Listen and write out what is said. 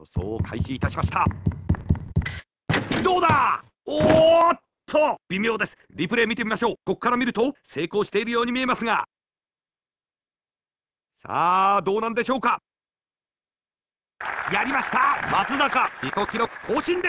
予想を開始いたしましたどうだおーっと微妙ですリプレイ見てみましょうここから見ると成功しているように見えますがさあどうなんでしょうかやりました松坂自己記録更新です